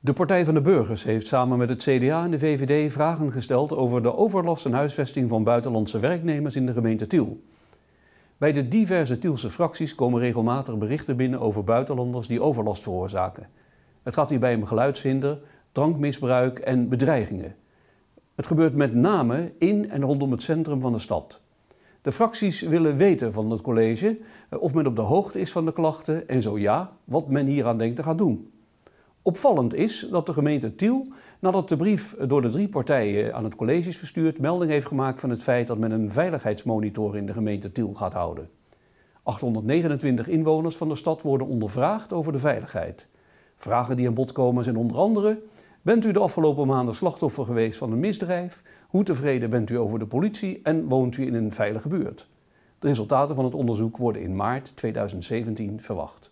De Partij van de Burgers heeft samen met het CDA en de VVD vragen gesteld over de overlast en huisvesting van buitenlandse werknemers in de gemeente Tiel. Bij de diverse Tielse fracties komen regelmatig berichten binnen over buitenlanders die overlast veroorzaken. Het gaat hierbij om geluidshinder, drankmisbruik en bedreigingen. Het gebeurt met name in en rondom het centrum van de stad. De fracties willen weten van het college eh, of men op de hoogte is van de klachten en zo ja, wat men hieraan denkt te gaan doen. Opvallend is dat de gemeente Tiel, nadat de brief door de drie partijen aan het college is verstuurd, melding heeft gemaakt van het feit dat men een veiligheidsmonitor in de gemeente Tiel gaat houden. 829 inwoners van de stad worden ondervraagd over de veiligheid. Vragen die aan bod komen zijn onder andere: Bent u de afgelopen maanden slachtoffer geweest van een misdrijf? Hoe tevreden bent u over de politie en woont u in een veilige buurt? De resultaten van het onderzoek worden in maart 2017 verwacht.